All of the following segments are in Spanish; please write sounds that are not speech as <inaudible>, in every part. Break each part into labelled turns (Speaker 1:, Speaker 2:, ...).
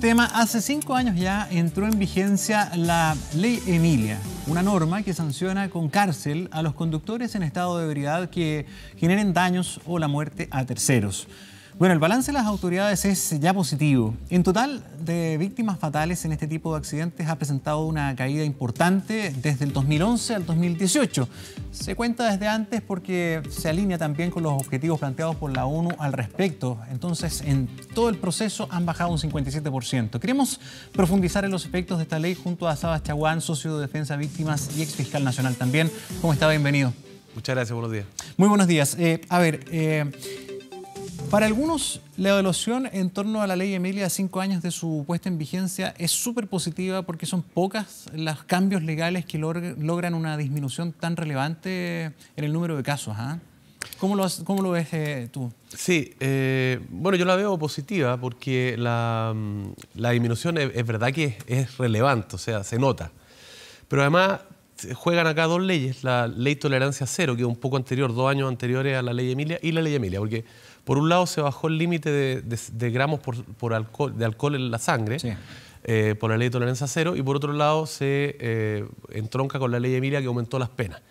Speaker 1: tema. Hace cinco años ya entró en vigencia la Ley Emilia, una norma que sanciona con cárcel a los conductores en estado de ebriedad que generen daños o la muerte a terceros. Bueno, el balance de las autoridades es ya positivo. En total de víctimas fatales en este tipo de accidentes ha presentado una caída importante desde el 2011 al 2018. Se cuenta desde antes porque se alinea también con los objetivos planteados por la ONU al respecto. Entonces, en todo el proceso han bajado un 57%. Queremos profundizar en los efectos de esta ley junto a Sabas Chaguán, socio de Defensa Víctimas y ex fiscal nacional también. ¿Cómo está? Bienvenido.
Speaker 2: Muchas gracias, buenos días.
Speaker 1: Muy buenos días. Eh, a ver... Eh, para algunos, la evaluación en torno a la ley Emilia a cinco años de su puesta en vigencia es súper positiva porque son pocas los cambios legales que logran una disminución tan relevante en el número de casos. ¿ah? ¿Cómo, lo, ves eh, tú?
Speaker 2: Sí, eh, bueno, yo la veo positiva porque la, disminución es, verdad que es, es, relevante, o sea, se nota. Pero además juegan acá dos leyes, la ley tolerancia cero, que es un poco anterior, dos años anteriores a la ley Emilia, y la ley Emilia, porque por un lado, se bajó el límite de, gramos por, alcohol, de alcohol en la sangre. Eh, por la ley de tolerancia cero y por otro lado se eh, entronca con la ley de Emilia que aumentó las penas.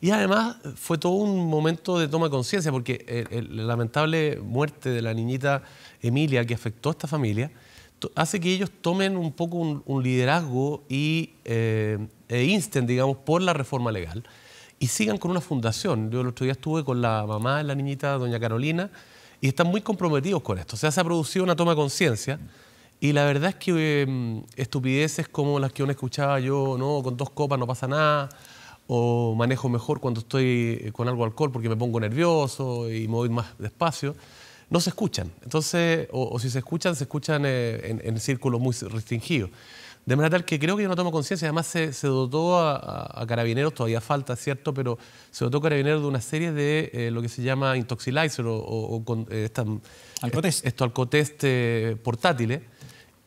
Speaker 2: Y además fue todo un momento de toma de conciencia porque eh, la lamentable muerte de la niñita Emilia que afectó a esta familia hace que ellos tomen un poco un, liderazgo y, e insten, digamos, por la reforma legal y sigan con una fundación. Yo el otro día estuve con la mamá de la niñita, doña Carolina, y están muy comprometidos con esto. O sea, se ha producido una toma de conciencia y la verdad es que em, estupideces como las que uno escuchaba yo, no, con dos copas no pasa nada, o manejo mejor cuando estoy eh, con algo de alcohol porque me pongo nervioso y me voy más despacio, no se escuchan. Entonces, o, si se escuchan, se escuchan eh, en, en círculos muy restringidos. De manera tal que creo que yo no tomo conciencia. Además, se, dotó a, Carabineros, todavía falta, ¿cierto? Pero se dotó a Carabineros de una serie de eh, lo que se llama intoxilizer o, estos o eh, eh, portátiles.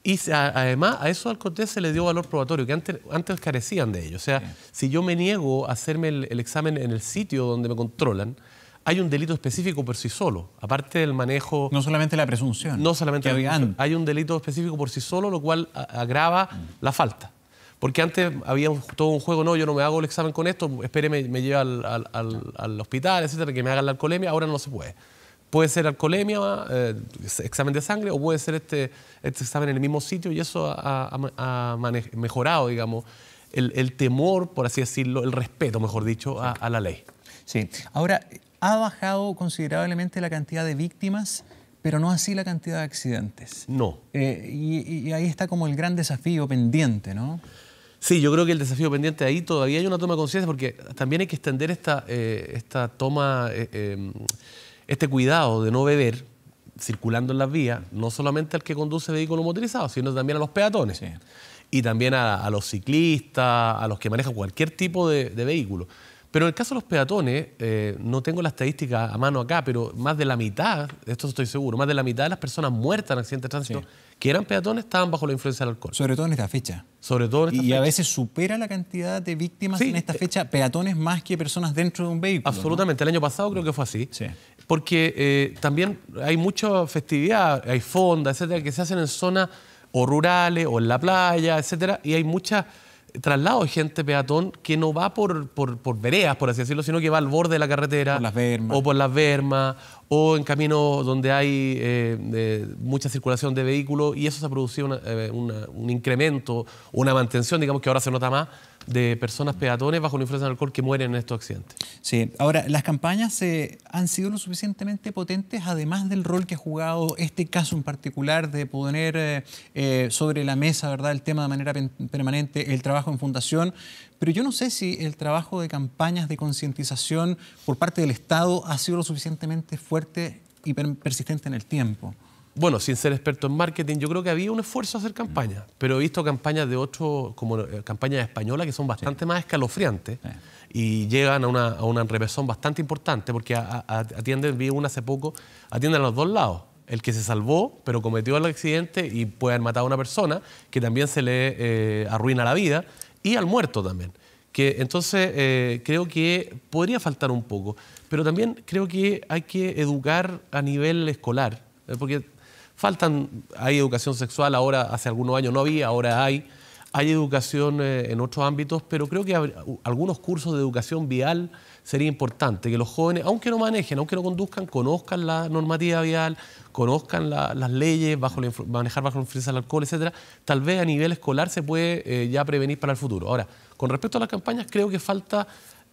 Speaker 2: Y además a esos alcotest se le dio valor probatorio, que antes, carecían de ellos. O sea, si yo me niego a hacerme el examen en el sitio donde me controlan, hay un delito específico por sí solo, aparte del manejo... No solamente la presunción. No solamente Hay un delito específico por sí solo, lo cual agrava mm. la falta. Porque antes había todo un juego, no, yo no me hago el examen con esto, Espere, me lleva al, hospital, etcétera, que me hagan la alcoholemia, ahora no se puede. Puede ser alcoholemia, eh, examen de sangre, o puede ser este, este, examen en el mismo sitio, y eso ha, mejorado, digamos, el, temor, por así decirlo, el respeto, mejor dicho, a, a la ley. Sí,
Speaker 1: ahora ha bajado considerablemente la cantidad de víctimas, pero no así la cantidad de accidentes. No. Eh, y, ahí está como el gran desafío pendiente, ¿no?
Speaker 2: Sí, yo creo que el desafío pendiente ahí todavía hay una toma de conciencia porque también hay que extender esta, eh, esta toma, eh, em, este cuidado de no beber circulando en las vías, no solamente al que conduce vehículo motorizado, sino también a los peatones. Y también a, los ciclistas, a los que manejan cualquier tipo de vehículo. Pero en el caso de los peatones, eh, no tengo la estadística a mano acá, pero más de la mitad, esto estoy seguro, más de la mitad de las personas muertas en accidentes de tránsito que eran peatones
Speaker 1: estaban bajo la influencia del alcohol. Sobre todo en esta fecha. Sobre todo en esta y fecha. Y a veces supera la cantidad de víctimas en esta eh, fecha peatones más que personas dentro de un vehículo. Absolutamente. El año pasado creo que fue así. Sí.
Speaker 2: Porque eh, también hay mucha festividad, hay fondas, etcétera, que se hacen en zonas o rurales o en la playa, etcétera, y hay muchas traslado de gente peatón que no va por, por, por, veredas, por así decirlo, sino que va al borde de la carretera. O por las vermas, o en caminos donde hay eh, eh, mucha circulación de vehículos, y eso se ha producido eh, un incremento, una mantención, digamos que ahora se nota más de personas peatones bajo la influencia del alcohol que mueren en estos accidentes. Sí,
Speaker 1: ahora, las campañas eh, han sido lo suficientemente potentes, además del rol que ha jugado este caso en particular de poner eh, eh, sobre la mesa ¿verdad? el tema de manera permanente, el trabajo en fundación, pero yo no sé si el trabajo de campañas de concientización por parte del Estado ha sido lo suficientemente fuerte y persistente en el tiempo
Speaker 2: bueno, sin ser experto en marketing, yo creo que había un esfuerzo a hacer campañas, mm. pero he visto campañas de otros, como eh, campañas españolas, que son bastante más escalofriantes y llegan a una, a bastante importante, porque atienden, vi una hace poco, atienden a los dos lados. El que se salvó, pero cometió el accidente y puede haber matado a una persona, que también se le eh, arruina la vida, y al muerto también. Que, entonces, eh, creo que podría faltar un poco, pero también creo que hay que educar a nivel escolar, porque Faltan, hay educación sexual, ahora hace algunos años no había, ahora hay. Hay educación eh, en otros ámbitos, pero creo que algunos cursos de educación vial sería importante, que los jóvenes, aunque no manejen, aunque no conduzcan, conozcan la normativa vial, conozcan las leyes, manejar bajo la influencia del alcohol, etcétera, tal vez a nivel escolar se puede eh, ya prevenir para el futuro. Ahora, con respecto a las campañas, creo
Speaker 1: que falta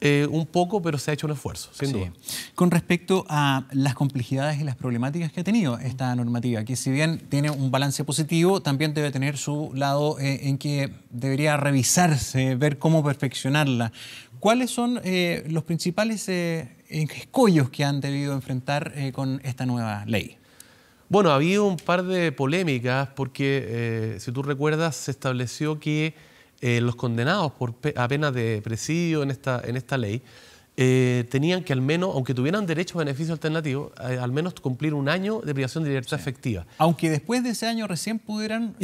Speaker 1: eh, un poco, pero se ha hecho un esfuerzo, sin duda. Con respecto a las complejidades y las problemáticas que ha tenido esta normativa, que si bien tiene un balance positivo, también debe tener su lado eh, en que debería revisarse, ver cómo perfeccionarla. ¿Cuáles son eh, los principales escollos que han debido enfrentar con esta nueva ley?
Speaker 2: Bueno, ha habido un par de polémicas porque, si tú recuerdas, se estableció que eh, los condenados por a penas de presidio en esta, en esta ley, eh, tenían que al menos, aunque tuvieran derecho a beneficio alternativo, eh, al menos cumplir un año de privación de libertad efectiva.
Speaker 1: Aunque después de ese año recién pudieran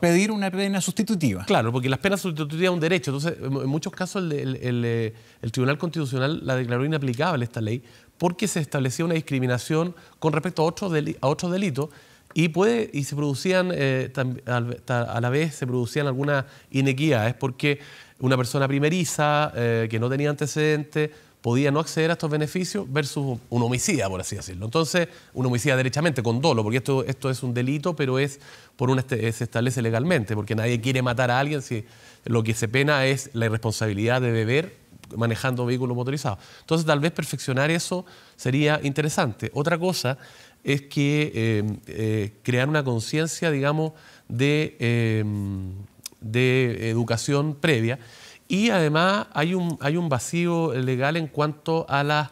Speaker 2: pedir una pena sustitutiva. Claro, porque las penas sustitutivas es un derecho. Entonces, en muchos casos el, Tribunal Constitucional la declaró inaplicable esta ley porque se establecía una discriminación con respecto a otros, a otros delitos y, puede, y se producían, eh, a la vez se producían algunas inequidades porque una persona primeriza, eh, que no tenía antecedentes, podía no acceder a estos beneficios versus un homicida, por así decirlo. Entonces, un homicida derechamente, con dolo, porque esto, esto es un delito, pero es por una, este, se establece legalmente, porque nadie quiere matar a alguien si lo que se pena es la irresponsabilidad de beber manejando vehículo motorizado Entonces, tal vez perfeccionar eso sería interesante. Otra cosa es que em, eh, crear una conciencia, digamos, de, em, de, educación previa. Y además hay un, hay un vacío legal en cuanto a las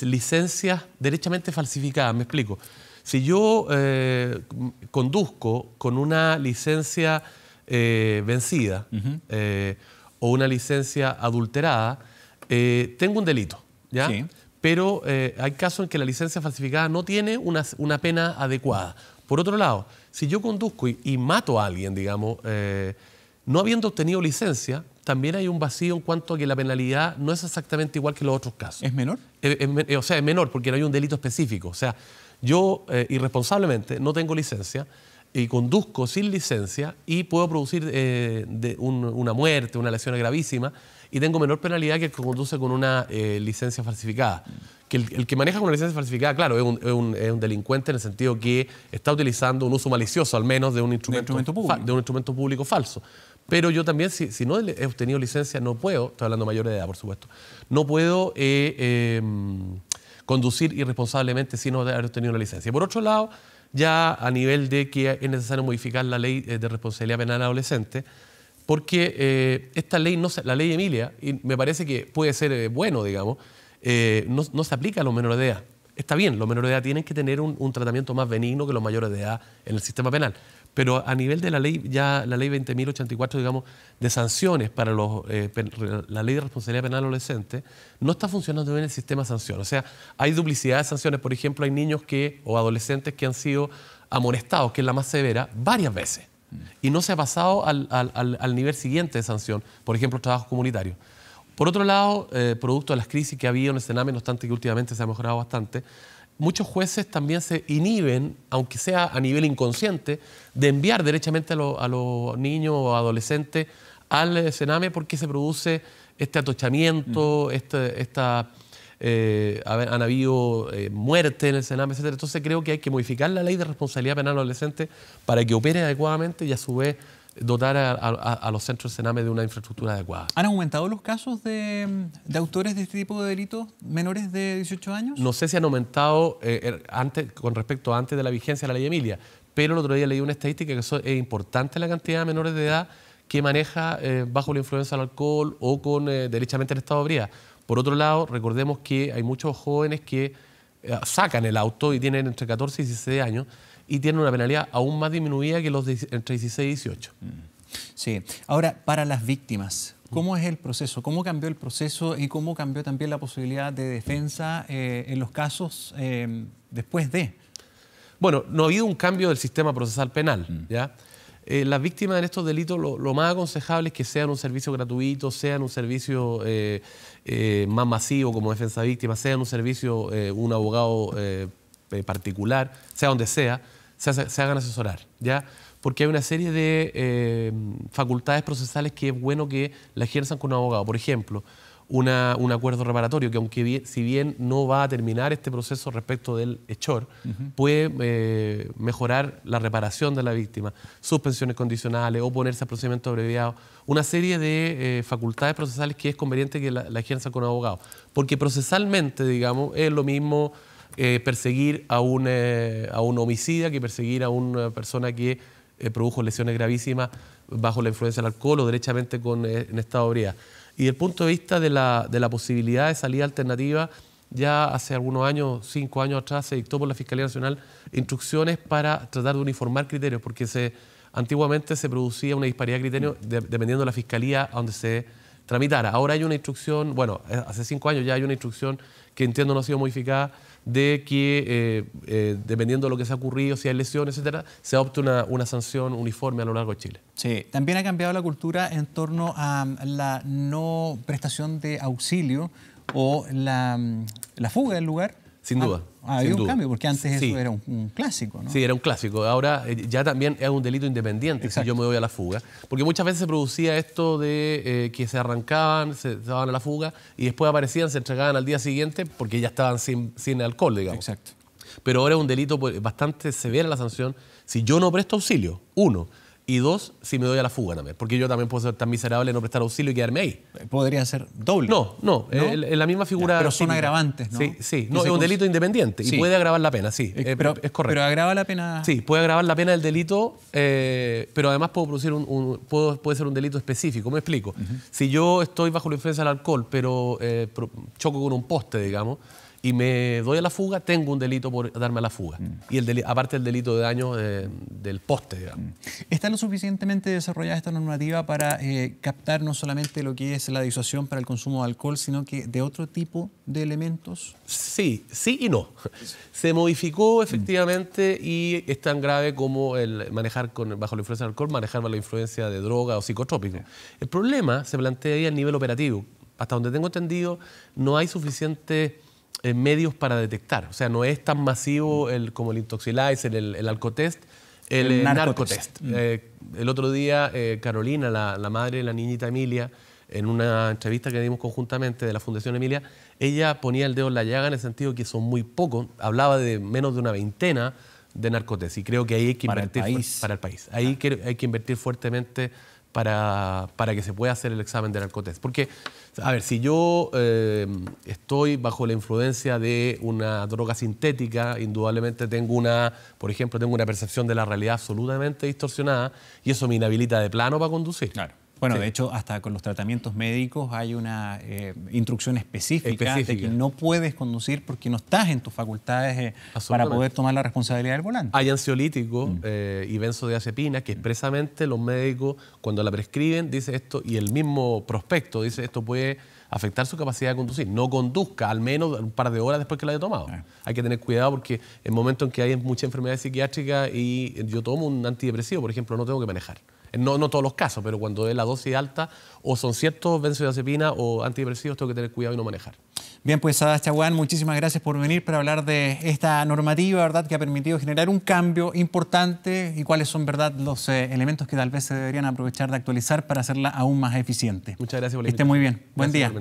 Speaker 2: licencias derechamente falsificadas, me explico. Si yo eh, conduzco con una licencia eh, vencida o una licencia adulterada, tengo un delito, ¿ya? Sí pero eh, hay casos en que la licencia falsificada no tiene una, pena adecuada. Por otro lado, si yo conduzco y, mato a alguien, digamos, eh, no habiendo obtenido licencia, también hay un vacío en cuanto a que la penalidad no es exactamente igual que los otros casos. ¿Es menor? Eh, o sea, es menor porque no hay un delito específico. O sea, yo irresponsablemente no tengo licencia y conduzco sin licencia y puedo producir una muerte, una lesión gravísima y tengo menor penalidad que el que conduce con una eh, licencia falsificada. Que el, que maneja con una licencia falsificada, claro, es un, delincuente en el sentido que está utilizando un uso malicioso, al menos, de un instrumento, de, un instrumento público falso. Pero yo también, si, no he obtenido licencia, no puedo, estoy hablando mayor de edad, por supuesto, no puedo eh, em, conducir irresponsablemente si no he obtenido una licencia. Por otro lado, ya a nivel de que es necesario modificar la ley eh, de responsabilidad penal adolescente, porque eh, esta ley, la ley Emilia, y me parece que puede ser eh, bueno, digamos, eh, no, se aplica a los menores de edad. Está bien, los menores de edad tienen que tener un, tratamiento más benigno que los mayores de edad en el sistema penal. Pero a nivel de la ley, ya la ley 20.084, digamos, de sanciones para la ley de responsabilidad penal adolescente, no está funcionando bien el sistema de sanciones. O sea, hay duplicidad de sanciones. Por ejemplo, hay niños que, o adolescentes que han sido amonestados, que es la más severa, varias veces. Mm. y no se ha pasado al, nivel siguiente de sanción, por ejemplo, trabajo comunitarios. Por otro lado, eh, producto de las crisis que ha habido en el Sename, no obstante que últimamente se ha mejorado bastante, muchos jueces también se inhiben, aunque sea a nivel inconsciente, de enviar derechamente a, los niños o adolescentes al eh, Sename porque se produce este atochamiento, mm. este, esta eh, han habido eh, muertes en el Sename, etc. Entonces creo que hay que modificar la ley de responsabilidad penal adolescente para que opere adecuadamente y a su vez dotar a, los centros Sename de una infraestructura adecuada.
Speaker 1: ¿Han aumentado los casos de, autores de este tipo de delitos menores de 18 años?
Speaker 2: No sé si han aumentado eh, er, antes, con respecto a antes de la vigencia de la ley Emilia, pero el otro día leí una estadística que es importante la cantidad de menores de edad que maneja bajo la influencia del alcohol o con derechamente el estado de por otro lado, recordemos que hay muchos jóvenes que eh, sacan el auto y tienen entre 14 y 16 años y tienen una penalidad aún más disminuida que los entre
Speaker 1: 16 y 18. Mm. Sí. Ahora, para las víctimas, ¿Cómo es el proceso? ¿Cómo cambió el proceso y cómo cambió también la posibilidad de defensa eh, en los casos eh, después de? Bueno, no ha habido un cambio del sistema procesal penal, mm. ¿ya?
Speaker 2: Eh, las víctimas de estos delitos lo, más aconsejable es que sean un servicio gratuito, sean un servicio eh, eh, más masivo como defensa víctima, sean un servicio, un abogado particular, sea donde sea, se, se, hagan asesorar, ¿ya? Porque hay una serie de facultades procesales que es bueno que las ejerzan con un abogado. Por ejemplo, un acuerdo reparatorio que aunque si bien no va a terminar este proceso respecto del hechor, puede eh, mejorar la reparación de la víctima, suspensiones condicionales, o oponerse al procedimiento abreviado, una serie de eh, facultades procesales que es conveniente que la, la con con abogado Porque procesalmente, digamos, es lo mismo eh, perseguir a un, a un homicida que perseguir a una persona que produjo lesiones gravísimas bajo la influencia del alcohol o derechamente con, en estado de y desde el punto de vista de la, posibilidad de salida alternativa, ya hace algunos años, cinco años atrás, se dictó por la Fiscalía Nacional instrucciones para tratar de uniformar criterios, porque se, antiguamente se producía una disparidad de criterios dependiendo de la Fiscalía a donde se tramitar. Ahora hay una instrucción, bueno, eh, hace cinco años ya hay una instrucción que entiendo no ha sido modificada de que eh, eh, dependiendo de lo que se ha ocurrido, si hay lesiones, etcétera, se adopte una, una, sanción uniforme a lo largo de Chile.
Speaker 1: Sí, también ha cambiado la cultura en torno a mm, la no prestación de auxilio o la, mm, la fuga del lugar sin ah, duda. Ah, un cambio, porque antes eso era un, clásico, ¿no? Sí,
Speaker 2: era un clásico. Ahora eh, ya también es un delito independiente si yo me voy a la fuga. Porque muchas veces se producía esto de eh, que se arrancaban, se, daban a la fuga y después aparecían, se entregaban al día siguiente porque ya estaban sin, alcohol, digamos. Exacto. Pero ahora es un delito pues, bastante severo la sanción si yo no presto auxilio. Uno. Y dos, si me doy a la fuga también. Porque yo también puedo ser tan miserable no prestar auxilio y quedarme ahí.
Speaker 1: Eh, podría ser
Speaker 2: doble. No, no. en eh, la misma figura. pero son agravantes, ¿no? Sí, sí. es un delito
Speaker 1: independiente. Y puede
Speaker 2: agravar la pena, sí. Eh, pero, es correcto. Pero agrava la pena. Sí, puede agravar la pena del delito, pero además puedo producir un, puede ser un delito específico. Me explico. Si yo estoy bajo la influencia del alcohol, pero choco con un poste, digamos y me doy a la fuga, tengo un delito por darme a la fuga. Mm. Y el aparte el delito de daño eh, del poste, mm.
Speaker 1: ¿Está lo suficientemente desarrollada esta normativa para eh, captar no solamente lo que es la disuasión para el consumo de alcohol, sino que de otro tipo de elementos? Sí, sí y no. <laughs>
Speaker 2: Se modificó efectivamente y es tan grave como el manejar con, bajo la influencia del alcohol, manejar bajo la influencia de droga o psicotrópico. El problema se plantea ahí a nivel operativo. Hasta donde tengo entendido, no hay suficiente en eh, medios para detectar. O sea, no es tan masivo mm. el, como el Intoxilizer, el, el Alcotest, el, eh, Narcotest. Mm. Eh, el otro día, Carolina, la, madre de la niñita Emilia, en una entrevista que dimos conjuntamente de la Fundación Emilia, ella ponía el dedo en la llaga en el sentido que son muy pocos, hablaba de menos de una veintena de narcotest. Y creo que ahí hay que invertir. Para el país. Ahí hay que invertir fuertemente para, que se pueda hacer el examen de narcotest. Porque, a ver, si yo eh, estoy bajo la influencia de una droga sintética, indudablemente tengo una, por ejemplo, tengo una percepción de la realidad absolutamente distorsionada
Speaker 1: y eso me inhabilita de plano para conducir. Claro. Bueno, de hecho, hasta con los tratamientos médicos hay una eh, instrucción específica, de que no puedes conducir porque no estás en tus facultades eh, para poder tomar la responsabilidad del volante.
Speaker 2: Hay ansiolíticos mm. eh, y benzodiazepina que expresamente los médicos, cuando la prescriben, dice esto, y el mismo prospecto dice esto puede afectar su capacidad de conducir. No conduzca, al menos un par de horas después que la haya tomado. Hay que tener cuidado porque en momentos en que hay mucha enfermedad psiquiátrica y yo tomo un antidepresivo, por ejemplo, no tengo que manejar. No, todos los casos, pero cuando es la dosis alta, o son ciertos benzodiazepinas o
Speaker 1: antidepresivos, tengo que tener cuidado y no manejar. Bien, pues Sadas Chaguán, muchísimas gracias por venir para hablar de esta normativa, ¿verdad?, que ha permitido generar un cambio importante y cuáles son, ¿verdad?, los eh, elementos que tal vez se deberían aprovechar de actualizar para hacerla aún más eficiente. Muchas gracias por esté muy bien. Buen día.